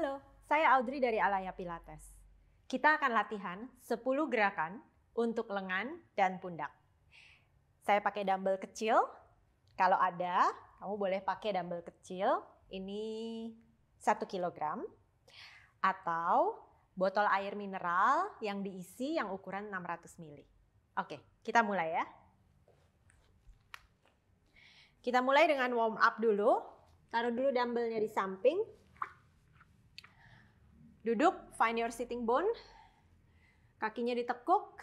Halo, saya Audrey dari Alaya Pilates. Kita akan latihan 10 gerakan untuk lengan dan pundak. Saya pakai dumbbell kecil. Kalau ada, kamu boleh pakai dumbbell kecil. Ini 1 kilogram. Atau botol air mineral yang diisi yang ukuran 600 ml. Oke, kita mulai ya. Kita mulai dengan warm up dulu. Taruh dulu dumbbellnya di samping. Duduk, find your sitting bone. Kakinya ditekuk.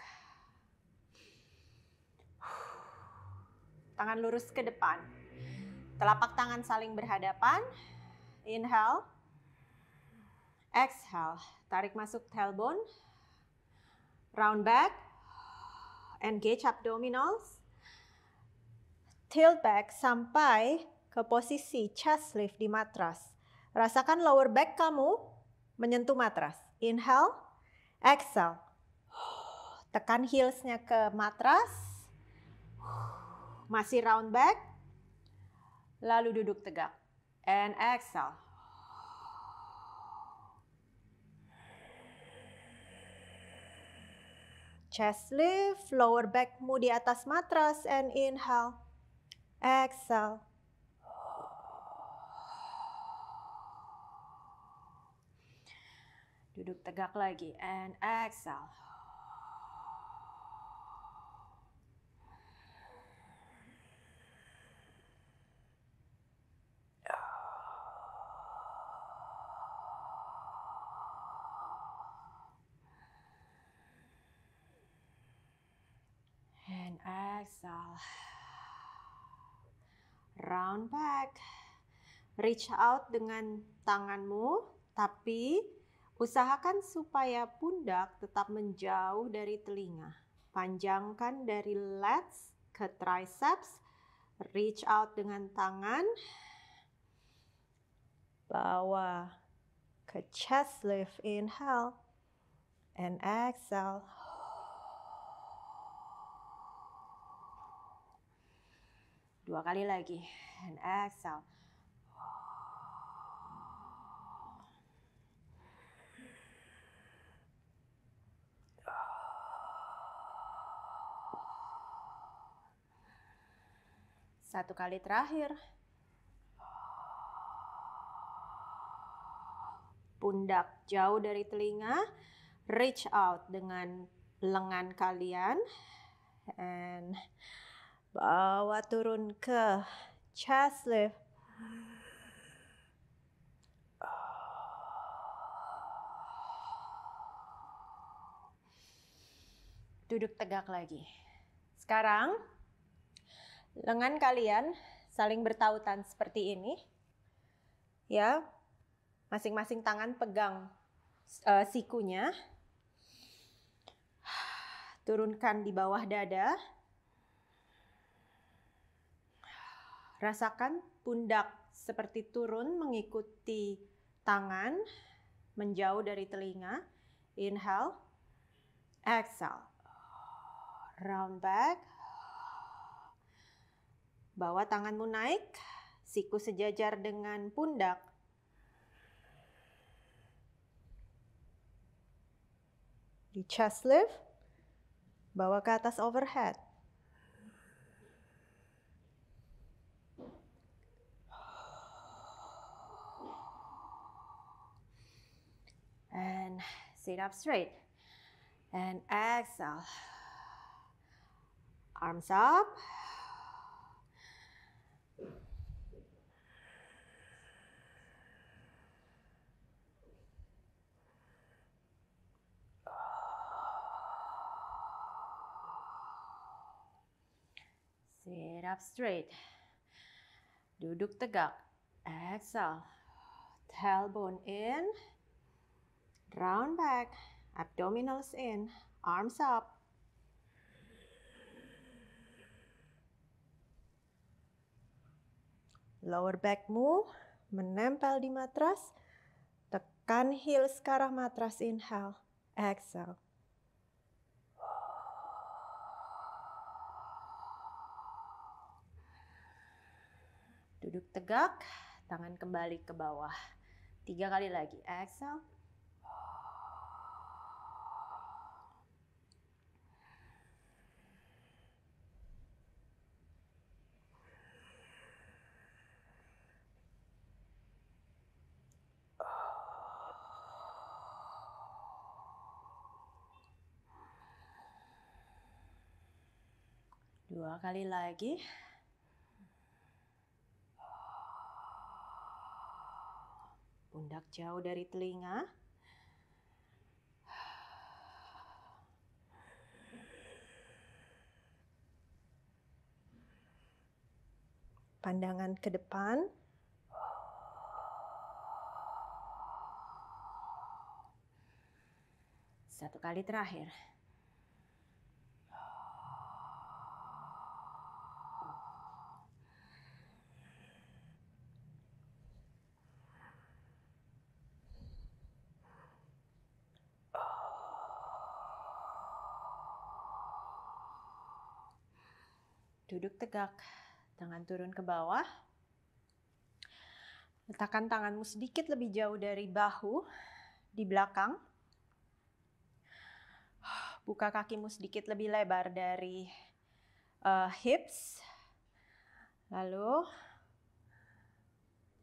Tangan lurus ke depan. Telapak tangan saling berhadapan. Inhale. Exhale. Tarik masuk tailbone. Round back. Engage abdominals. Tilt back sampai ke posisi chest lift di matras. Rasakan lower back kamu menyentuh matras. Inhale, exhale. Tekan heelsnya ke matras. Masih round back. Lalu duduk tegak. And exhale. Chest lift, lower backmu di atas matras and inhale. Exhale. Duduk tegak lagi. And exhale. And exhale. Round back. Reach out dengan tanganmu, tapi Usahakan supaya pundak tetap menjauh dari telinga. Panjangkan dari lats ke triceps. Reach out dengan tangan. Bawa ke chest lift. Inhale and exhale. Dua kali lagi. And exhale. Satu kali terakhir. Pundak jauh dari telinga. Reach out dengan lengan kalian. And bawa turun ke chest lift. Duduk tegak lagi. Sekarang lengan kalian saling bertautan seperti ini. Ya. Masing-masing tangan pegang uh, sikunya. Turunkan di bawah dada. Rasakan pundak seperti turun mengikuti tangan menjauh dari telinga. Inhale. Exhale. Round back Bawa tanganmu naik, siku sejajar dengan pundak. Di chest lift, bawa ke atas overhead. And sit up straight. And exhale. Arms up. Sit up straight. Duduk tegak. Exhale. Tailbone in. Round back. Abdominals in. Arms up. Lower back move. Menempel di matras. Tekan heels ke arah matras. Inhale. Exhale. Duduk tegak, tangan kembali ke bawah. Tiga kali lagi. Exhale. Dua kali lagi. pundak jauh dari telinga. Pandangan ke depan. Satu kali terakhir. Duduk tegak, tangan turun ke bawah. Letakkan tanganmu sedikit lebih jauh dari bahu di belakang. Buka kakimu sedikit lebih lebar dari uh, hips. Lalu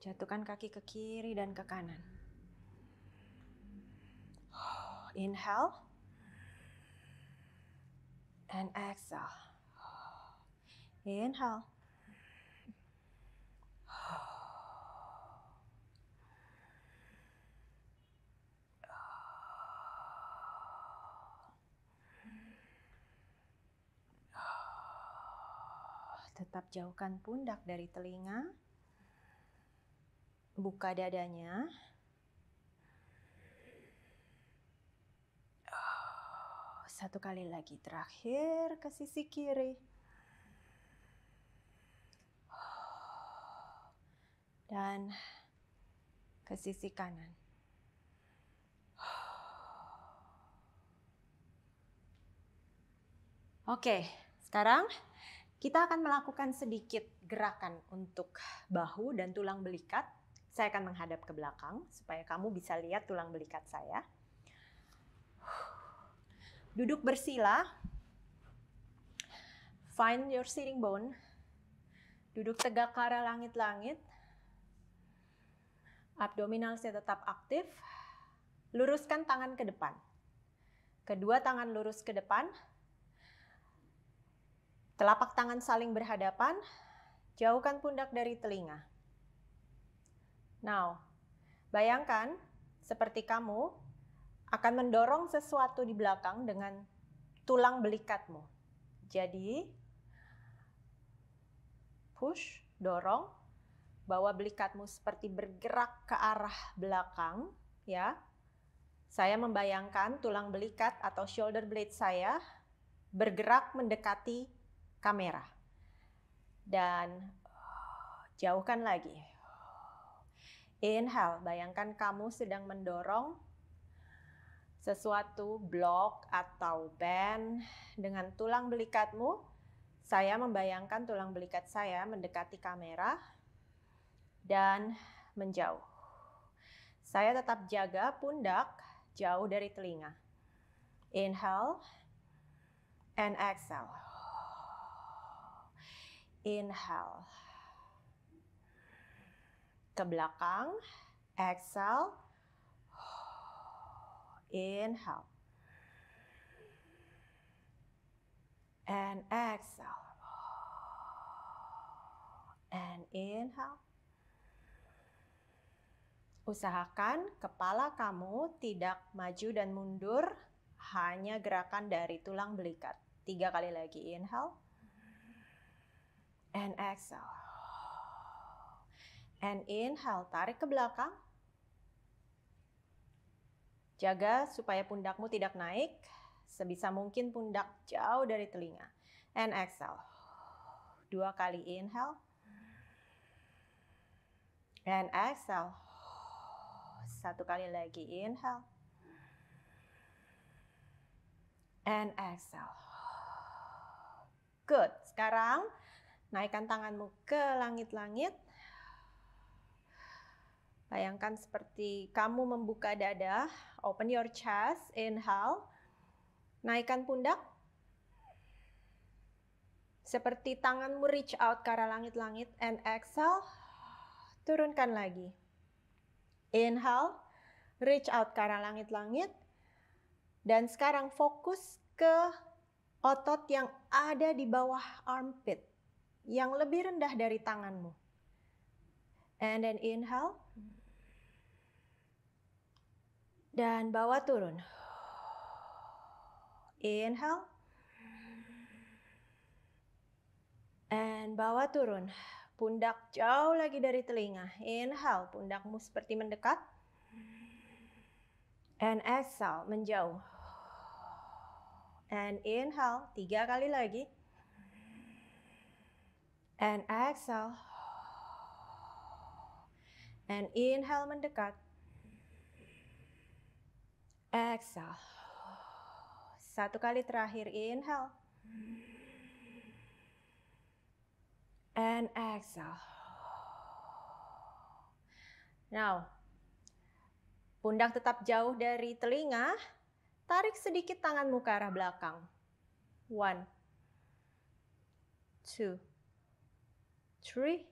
jatuhkan kaki ke kiri dan ke kanan. Inhale and exhale. Inhale. Tetap jauhkan pundak dari telinga. Buka dadanya. Satu kali lagi terakhir ke sisi kiri. dan ke sisi kanan. Oke, sekarang kita akan melakukan sedikit gerakan untuk bahu dan tulang belikat. Saya akan menghadap ke belakang supaya kamu bisa lihat tulang belikat saya. Duduk bersila. Find your sitting bone. Duduk tegak ke arah langit-langit. Abdominal saya tetap aktif. Luruskan tangan ke depan. Kedua tangan lurus ke depan. Telapak tangan saling berhadapan. Jauhkan pundak dari telinga. Now, bayangkan seperti kamu akan mendorong sesuatu di belakang dengan tulang belikatmu. Jadi, push, dorong, bahwa belikatmu seperti bergerak ke arah belakang, ya. Saya membayangkan tulang belikat atau shoulder blade saya bergerak mendekati kamera. Dan jauhkan lagi. Inhale, bayangkan kamu sedang mendorong sesuatu blok atau band dengan tulang belikatmu. Saya membayangkan tulang belikat saya mendekati kamera dan menjauh. Saya tetap jaga pundak jauh dari telinga. Inhale and exhale. Inhale. Ke belakang, exhale. Inhale. And exhale. And inhale. Usahakan kepala kamu tidak maju dan mundur, hanya gerakan dari tulang belikat. Tiga kali lagi, inhale. And exhale. And inhale, tarik ke belakang. Jaga supaya pundakmu tidak naik. Sebisa mungkin pundak jauh dari telinga. And exhale. Dua kali inhale. And exhale. Satu kali lagi, inhale. And exhale. Good. Sekarang naikkan tanganmu ke langit-langit. Bayangkan seperti kamu membuka dada, open your chest, inhale. Naikkan pundak. Seperti tanganmu reach out ke arah langit-langit and exhale. Turunkan lagi. Inhale, reach out ke arah langit-langit. Dan sekarang fokus ke otot yang ada di bawah armpit, yang lebih rendah dari tanganmu. And then inhale. Dan bawa turun. Inhale. And bawa turun. Pundak jauh lagi dari telinga. Inhale, pundakmu seperti mendekat. And exhale, menjauh. And inhale, tiga kali lagi. And exhale. And inhale, mendekat. Exhale. Satu kali terakhir, inhale and exhale. Now, pundak tetap jauh dari telinga. Tarik sedikit tanganmu ke arah belakang. One, two, three,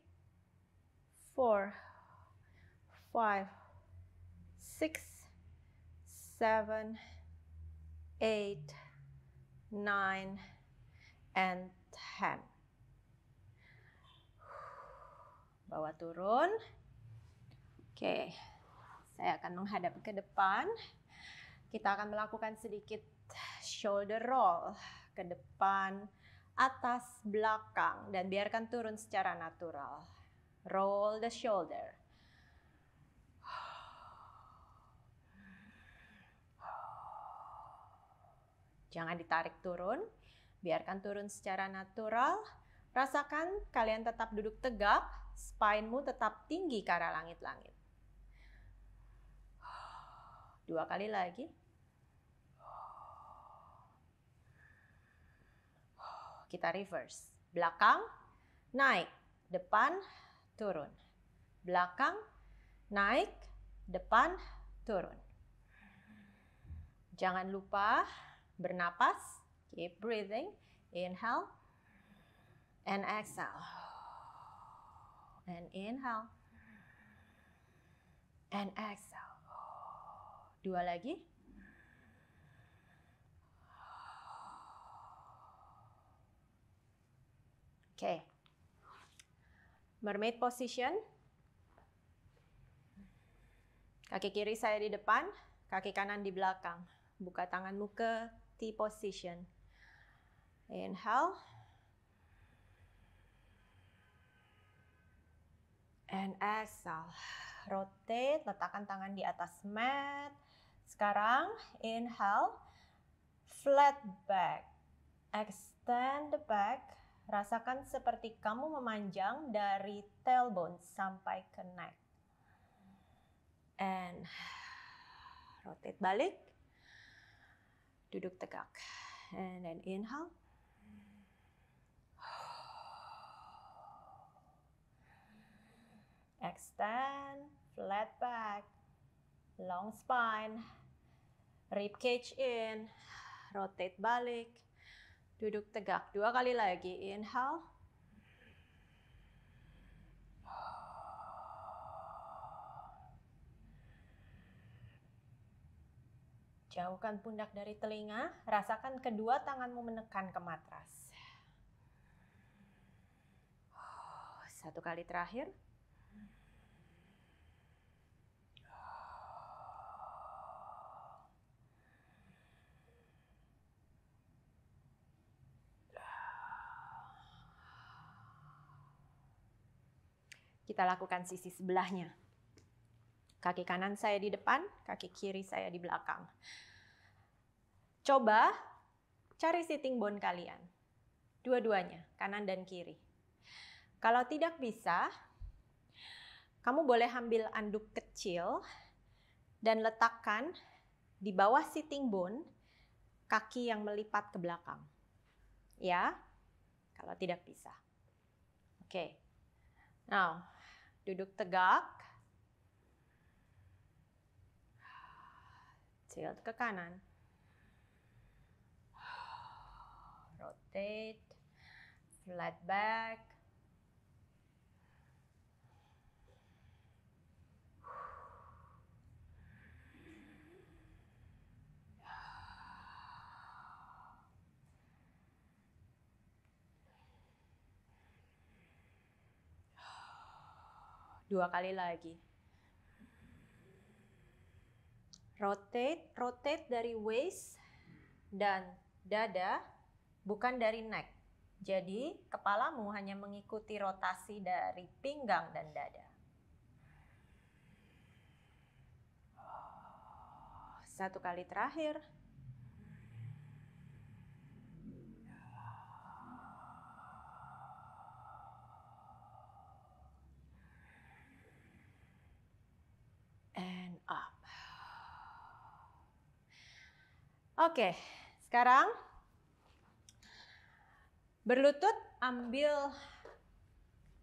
four, five, six, seven, eight, nine, and ten. bawa turun. Oke, saya akan menghadap ke depan. Kita akan melakukan sedikit shoulder roll ke depan, atas, belakang, dan biarkan turun secara natural. Roll the shoulder. Jangan ditarik turun, biarkan turun secara natural. Rasakan kalian tetap duduk tegap, spinemu tetap tinggi ke arah langit-langit. Dua kali lagi. Kita reverse. Belakang, naik. Depan, turun. Belakang, naik. Depan, turun. Jangan lupa bernapas. Keep breathing. Inhale and exhale and inhale and exhale dua lagi oke okay. mermaid position kaki kiri saya di depan kaki kanan di belakang buka tanganmu ke T position inhale and exhale. Rotate, letakkan tangan di atas mat. Sekarang inhale, flat back. Extend the back. Rasakan seperti kamu memanjang dari tailbone sampai ke neck. And rotate balik. Duduk tegak. And then inhale. Extend, flat back, long spine, rib cage in, rotate balik, duduk tegak. Dua kali lagi, inhale. Jauhkan pundak dari telinga, rasakan kedua tanganmu menekan ke matras. Satu kali terakhir. kita lakukan sisi sebelahnya. Kaki kanan saya di depan, kaki kiri saya di belakang. Coba cari sitting bone kalian. Dua-duanya, kanan dan kiri. Kalau tidak bisa, kamu boleh ambil anduk kecil dan letakkan di bawah sitting bone kaki yang melipat ke belakang. Ya, kalau tidak bisa. Oke. Okay. Now, Duduk tegak. Tilt ke kanan. Rotate. Flat back. dua kali lagi. Rotate, rotate dari waist dan dada, bukan dari neck. Jadi, kepalamu hanya mengikuti rotasi dari pinggang dan dada. Satu kali terakhir. Oke, sekarang berlutut ambil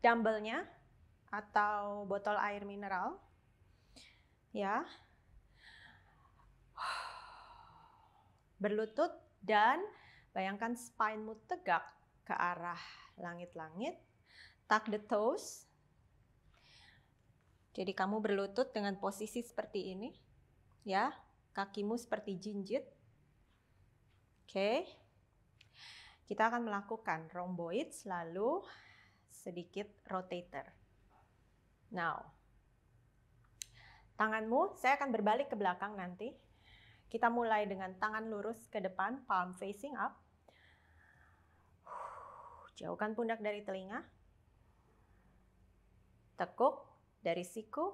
dumbbellnya atau botol air mineral. Ya. Berlutut dan bayangkan spinemu tegak ke arah langit-langit. Tuck the toes. Jadi kamu berlutut dengan posisi seperti ini. Ya, kakimu seperti jinjit Oke. Kita akan melakukan rhomboid lalu sedikit rotator. Now, tanganmu, saya akan berbalik ke belakang nanti. Kita mulai dengan tangan lurus ke depan, palm facing up. Jauhkan pundak dari telinga. Tekuk dari siku.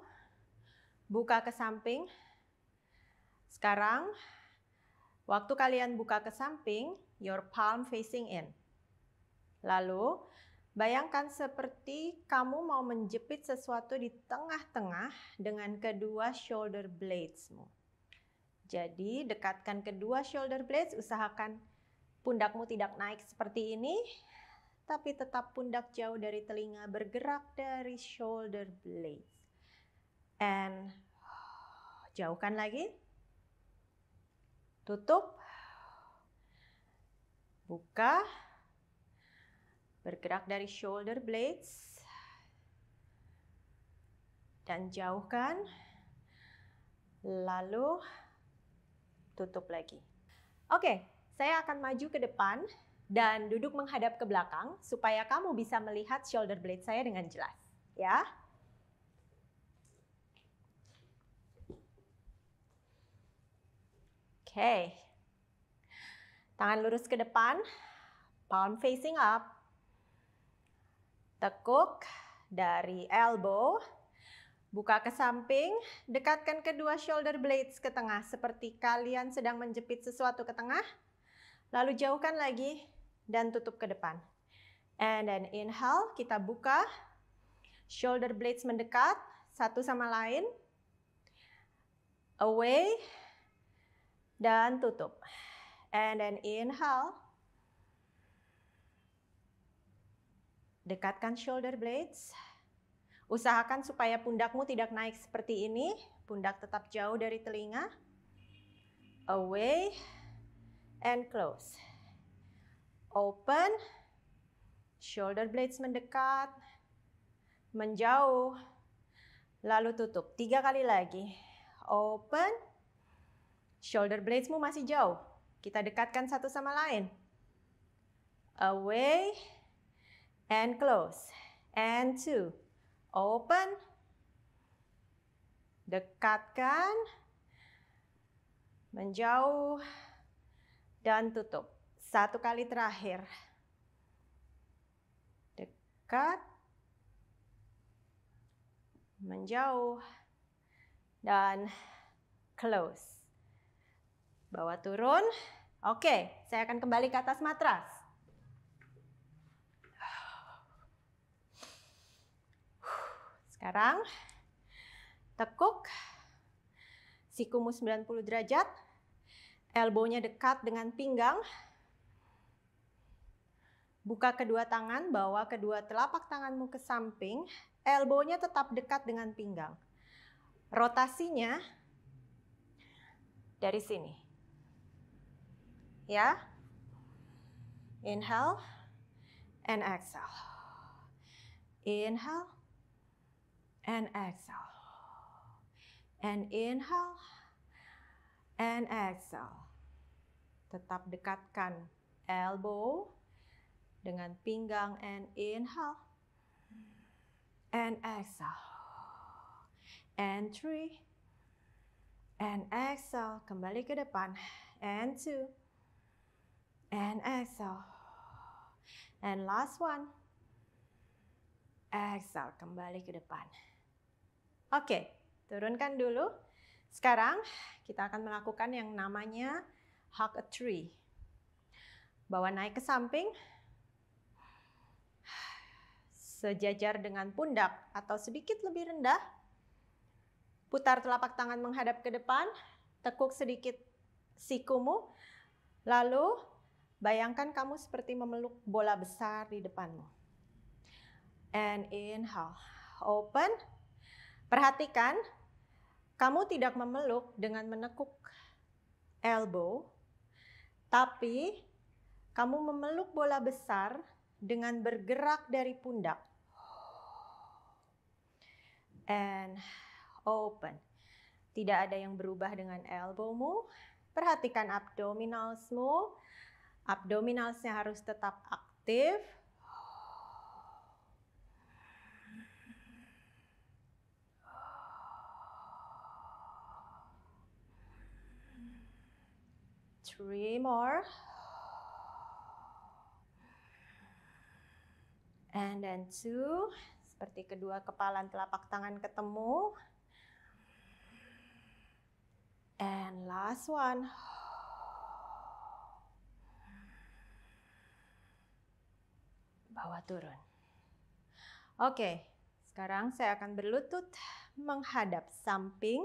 Buka ke samping. Sekarang Waktu kalian buka ke samping, your palm facing in. Lalu, bayangkan seperti kamu mau menjepit sesuatu di tengah-tengah dengan kedua shoulder bladesmu. Jadi, dekatkan kedua shoulder blades, usahakan pundakmu tidak naik seperti ini, tapi tetap pundak jauh dari telinga, bergerak dari shoulder blades. And jauhkan lagi tutup, buka, bergerak dari shoulder blades, dan jauhkan, lalu tutup lagi. Oke, saya akan maju ke depan dan duduk menghadap ke belakang supaya kamu bisa melihat shoulder blade saya dengan jelas. Ya. okay. tangan lurus ke depan, palm facing up, tekuk dari elbow, buka ke samping, dekatkan kedua shoulder blades ke tengah seperti kalian sedang menjepit sesuatu ke tengah, lalu jauhkan lagi dan tutup ke depan. And then inhale, kita buka, shoulder blades mendekat satu sama lain, away, dan tutup. And then inhale. Dekatkan shoulder blades. Usahakan supaya pundakmu tidak naik seperti ini. Pundak tetap jauh dari telinga. Away and close. Open. Shoulder blades mendekat. Menjauh. Lalu tutup. Tiga kali lagi. Open Shoulder bladesmu masih jauh. Kita dekatkan satu sama lain. Away and close. And two. Open. Dekatkan. Menjauh. Dan tutup. Satu kali terakhir. Dekat. Menjauh. Dan close. Bawa turun. Oke, saya akan kembali ke atas matras. Sekarang tekuk sikumu 90 derajat, elbownya dekat dengan pinggang. Buka kedua tangan, bawa kedua telapak tanganmu ke samping, elbownya tetap dekat dengan pinggang. Rotasinya dari sini ya. Inhale and exhale. Inhale and exhale. And inhale and exhale. Tetap dekatkan elbow dengan pinggang and inhale and exhale. And three and exhale. Kembali ke depan. And two and exhale. And last one. Exhale, kembali ke depan. Oke, turunkan dulu. Sekarang kita akan melakukan yang namanya hug a tree. Bawa naik ke samping. Sejajar dengan pundak atau sedikit lebih rendah. Putar telapak tangan menghadap ke depan. Tekuk sedikit sikumu. Lalu Bayangkan kamu seperti memeluk bola besar di depanmu. And inhale, open. Perhatikan, kamu tidak memeluk dengan menekuk elbow, tapi kamu memeluk bola besar dengan bergerak dari pundak. And open. Tidak ada yang berubah dengan elbowmu. Perhatikan abdominalsmu Abdominalsnya harus tetap aktif. Three more. And then two. Seperti kedua kepalan telapak tangan ketemu. And last one. bawah turun. Oke, sekarang saya akan berlutut menghadap samping.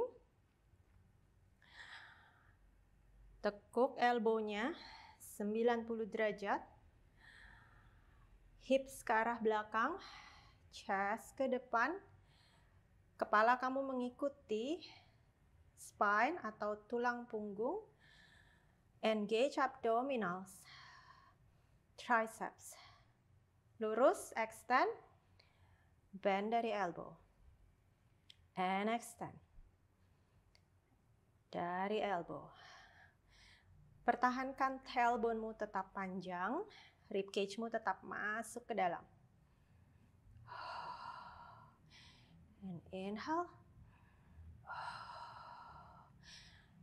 Tekuk elbownya 90 derajat. Hips ke arah belakang, chest ke depan. Kepala kamu mengikuti spine atau tulang punggung. Engage abdominals, triceps lurus, extend, bend dari elbow, and extend, dari elbow. Pertahankan tailbone-mu tetap panjang, rib mu tetap masuk ke dalam. And inhale.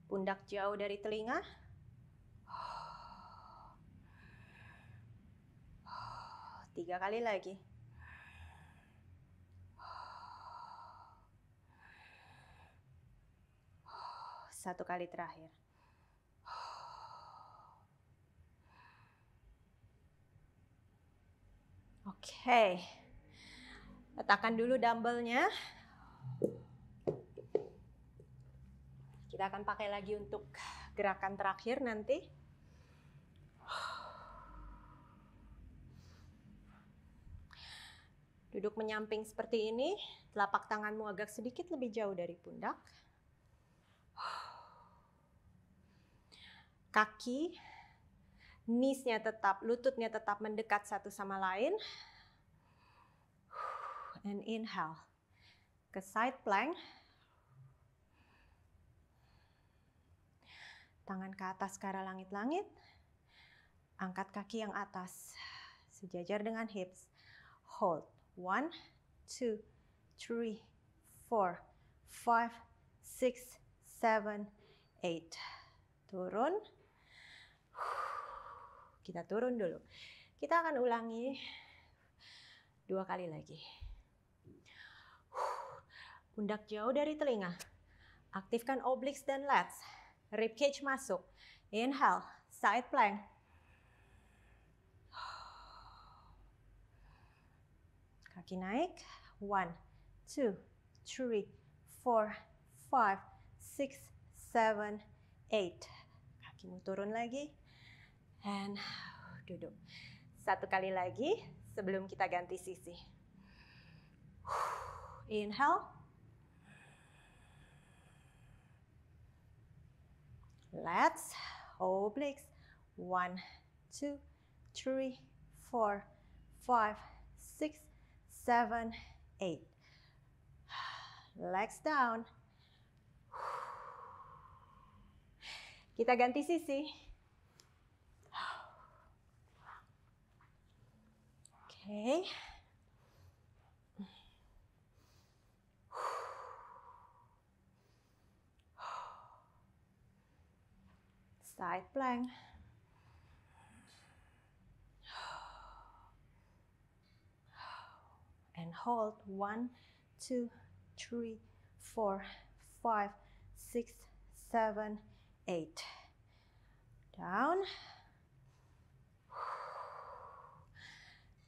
Pundak jauh dari telinga. Tiga kali lagi. Satu kali terakhir. Oke. Okay. Letakkan dulu dumbbellnya. Kita akan pakai lagi untuk gerakan terakhir nanti. Duduk menyamping seperti ini, telapak tanganmu agak sedikit lebih jauh dari pundak. Kaki, nisnya tetap, lututnya tetap mendekat satu sama lain. And inhale. Ke side plank. Tangan ke atas ke arah langit-langit. Angkat kaki yang atas. Sejajar dengan hips. Hold. One, two, three, four, five, six, seven, eight. Turun. Kita turun dulu. Kita akan ulangi dua kali lagi. Pundak jauh dari telinga. Aktifkan obliques dan lats. E Ribcage masuk. Inhale, side plank. kaki naik. One, two, three, four, five, six, seven, eight. Kakimu turun lagi. And duduk. Satu kali lagi sebelum kita ganti sisi. Inhale. Let's obliques. One, two, three, four, five, six, seven, eight. Legs down. Kita ganti sisi. Okay. Side plank. and hold one two three four five six seven eight down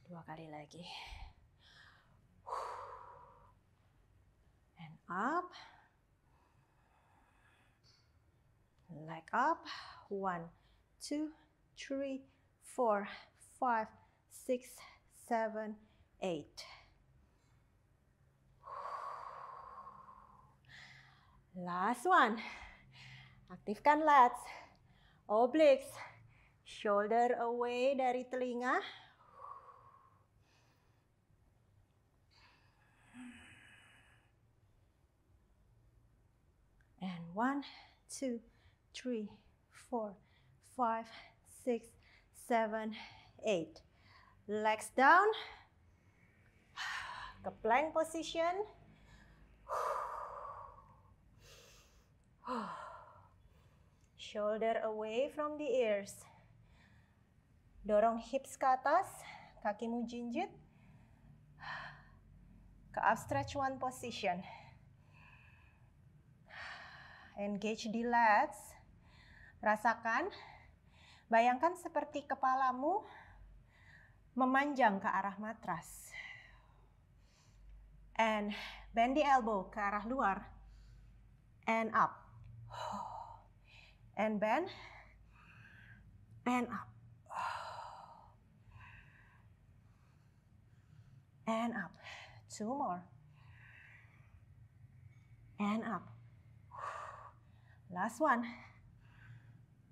dua kali lagi and up leg up one two three four five six seven eight Last one. Aktifkan lats, obliques, shoulder away dari telinga. And one, two, three, four, five, six, seven, eight. Legs down. Ke plank position. Shoulder away from the ears. Dorong hips ke atas, kakimu jinjit. Ke up stretch one position. Engage the legs. Rasakan, bayangkan seperti kepalamu memanjang ke arah matras. And bend the elbow ke arah luar. And up. And bend. And up. And up. Two more. And up. Last one.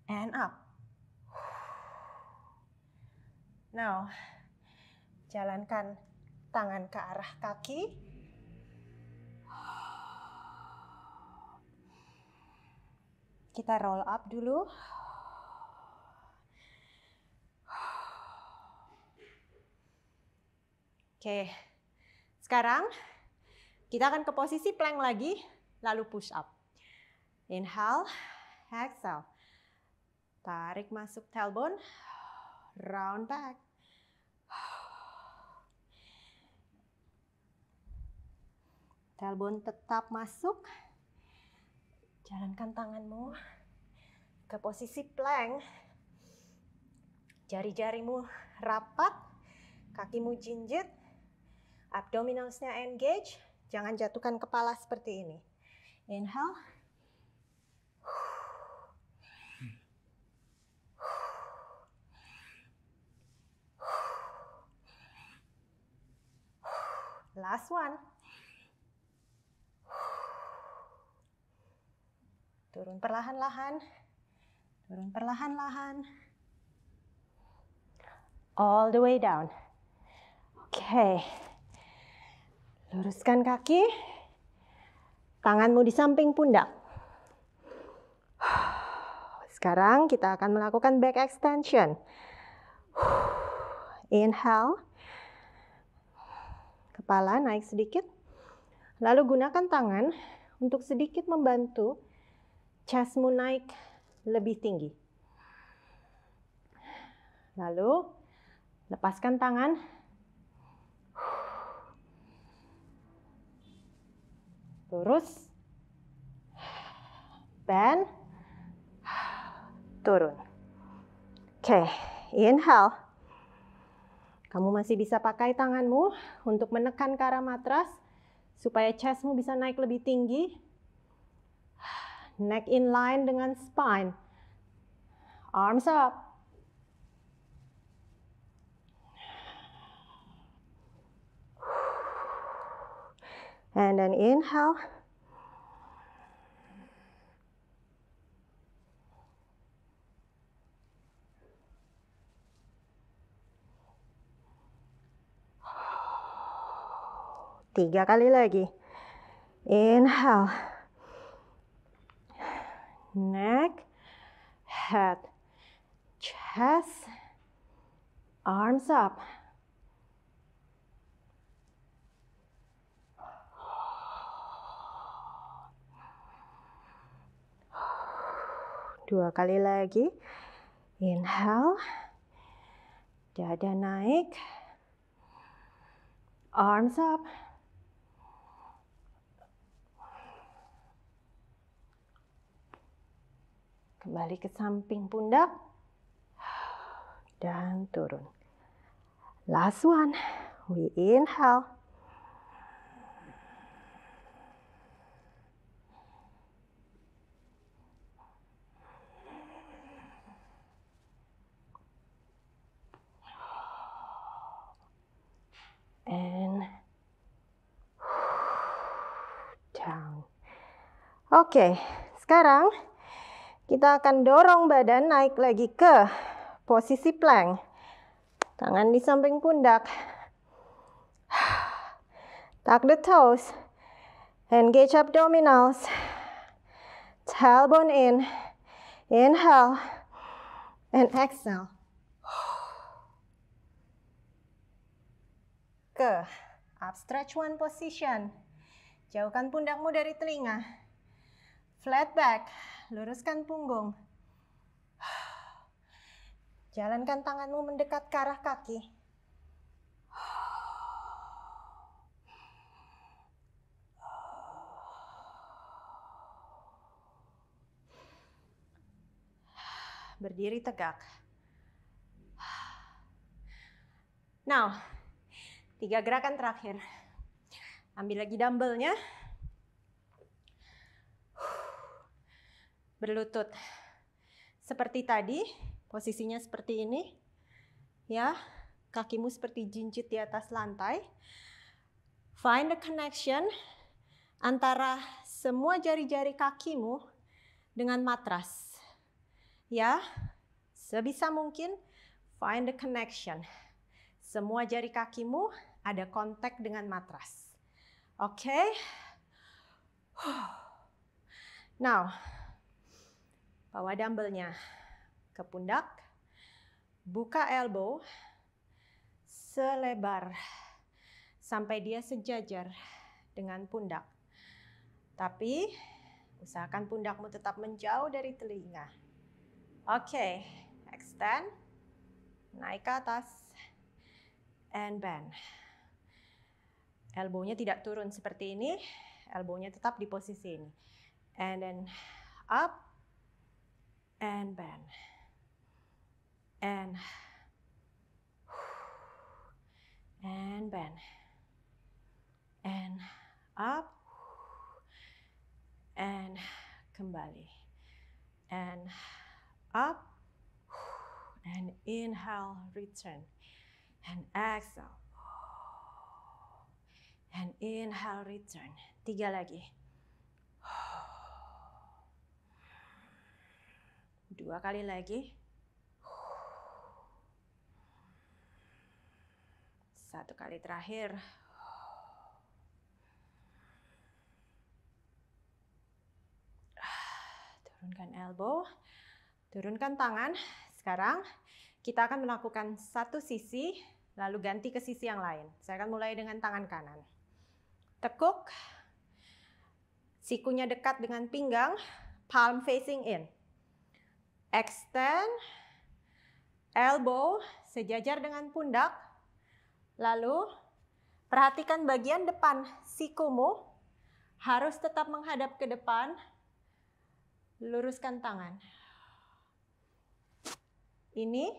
And up. Now, jalankan tangan ke arah kaki, Kita roll up dulu. Oke. Sekarang kita akan ke posisi plank lagi lalu push up. Inhale, exhale. Tarik masuk tailbone, round back. Tailbone tetap masuk. Jalankan tanganmu ke posisi plank. Jari-jarimu rapat, kakimu jinjit, abdominalsnya engage. Jangan jatuhkan kepala seperti ini. Inhale. Last one. turun perlahan-lahan, turun perlahan-lahan, all the way down. Oke, okay. luruskan kaki, tanganmu di samping pundak. Sekarang kita akan melakukan back extension. Inhale, kepala naik sedikit, lalu gunakan tangan untuk sedikit membantu chestmu naik lebih tinggi. Lalu lepaskan tangan. Terus bend turun. Oke, inhale. Kamu masih bisa pakai tanganmu untuk menekan ke arah matras supaya chestmu bisa naik lebih tinggi neck in line dengan spine. Arms up. And then inhale. Tiga kali lagi. Inhale neck, head, chest, arms up. Dua kali lagi. Inhale. Dada naik. Arms up. Kembali ke samping pundak. Dan turun. Last one. We inhale. And down. Oke, okay. sekarang kita akan dorong badan naik lagi ke posisi plank. Tangan di samping pundak. Tuck the toes. Engage abdominals. Tailbone in. Inhale. And exhale. Ke up stretch one position. Jauhkan pundakmu dari telinga. Flat back, luruskan punggung. Jalankan tanganmu mendekat ke arah kaki. Berdiri tegak. Now, tiga gerakan terakhir. Ambil lagi dumbbellnya. berlutut. Seperti tadi, posisinya seperti ini. Ya, kakimu seperti jinjit di atas lantai. Find the connection antara semua jari-jari kakimu dengan matras. Ya, sebisa mungkin find the connection. Semua jari kakimu ada kontak dengan matras. Oke. Okay? Now, Bawa dumbbellnya ke pundak, buka elbow, selebar sampai dia sejajar dengan pundak. Tapi usahakan pundakmu tetap menjauh dari telinga. Oke, okay. extend, naik ke atas, and bend. Elbownya tidak turun seperti ini, elbownya tetap di posisi ini. And then up, and bend and and bend and up and kembali and up and inhale return and exhale and inhale return tiga lagi Dua kali lagi. Satu kali terakhir. Turunkan elbow. Turunkan tangan. Sekarang kita akan melakukan satu sisi, lalu ganti ke sisi yang lain. Saya akan mulai dengan tangan kanan. Tekuk. Sikunya dekat dengan pinggang. Palm facing in extend, elbow sejajar dengan pundak, lalu perhatikan bagian depan sikumu harus tetap menghadap ke depan, luruskan tangan. Ini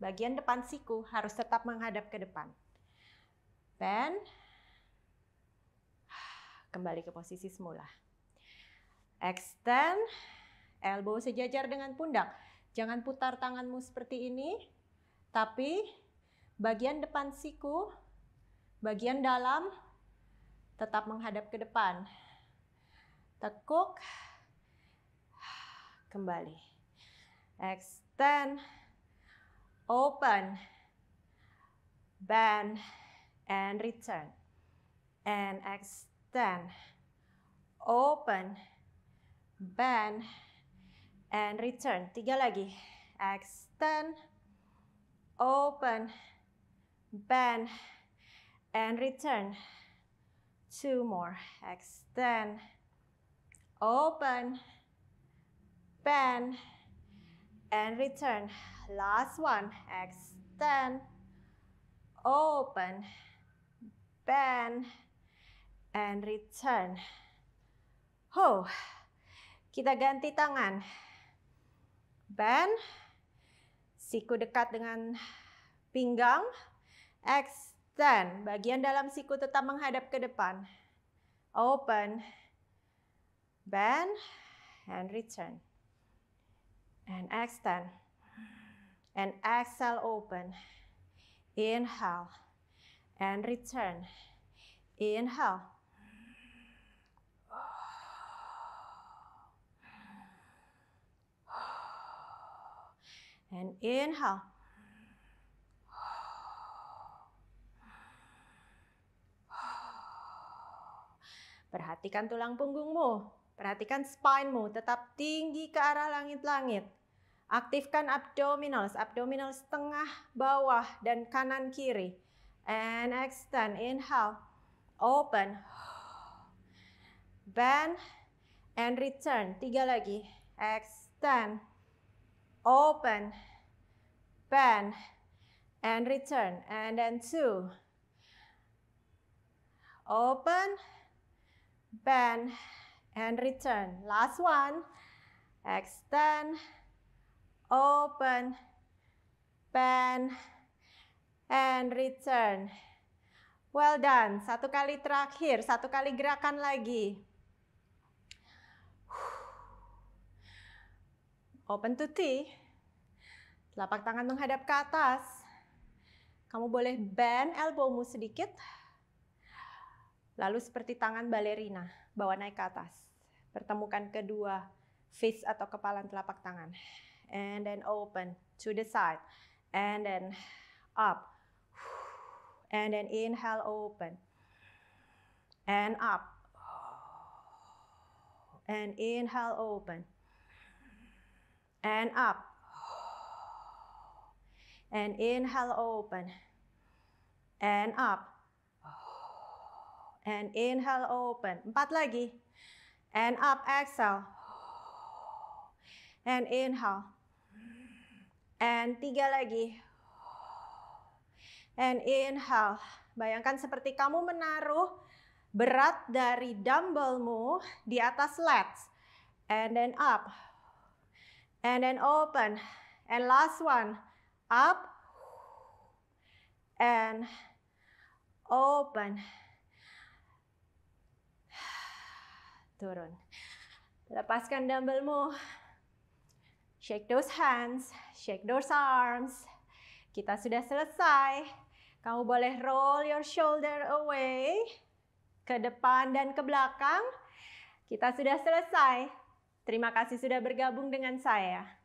bagian depan siku harus tetap menghadap ke depan. Bend, kembali ke posisi semula. Extend, Elbow sejajar dengan pundak. Jangan putar tanganmu seperti ini, tapi bagian depan siku, bagian dalam tetap menghadap ke depan. Tekuk, kembali. Extend, open, bend, and return. And extend, open, bend, and return. Tiga lagi. Extend, open, bend, and return. Two more. Extend, open, bend, and return. Last one. Extend, open, bend, and return. Oh, kita ganti tangan bend, siku dekat dengan pinggang, extend, bagian dalam siku tetap menghadap ke depan, open, bend, and return, and extend, and exhale open, inhale, and return, inhale, And inhale. Perhatikan tulang punggungmu, perhatikan spinemu tetap tinggi ke arah langit-langit. Aktifkan abdominals, abdominals tengah, bawah, dan kanan kiri. And extend, inhale, open, bend, and return. Tiga lagi, extend, open, bend, and return. And then two. Open, bend, and return. Last one. Extend, open, bend, and return. Well done. Satu kali terakhir, satu kali gerakan lagi. Open to T. Telapak tangan menghadap ke atas. Kamu boleh bend elbowmu sedikit. Lalu seperti tangan balerina, bawa naik ke atas. Pertemukan kedua face atau kepala telapak tangan. And then open to the side. And then up. And then inhale open. And up. And inhale open and up. And inhale, open. And up. And inhale, open. Empat lagi. And up, exhale. And inhale. And tiga lagi. And inhale. Bayangkan seperti kamu menaruh berat dari dumbbellmu di atas lats. And then up and then open. And last one, up and open. Turun. Lepaskan dumbbellmu. Shake those hands, shake those arms. Kita sudah selesai. Kamu boleh roll your shoulder away ke depan dan ke belakang. Kita sudah selesai. Terima kasih sudah bergabung dengan saya.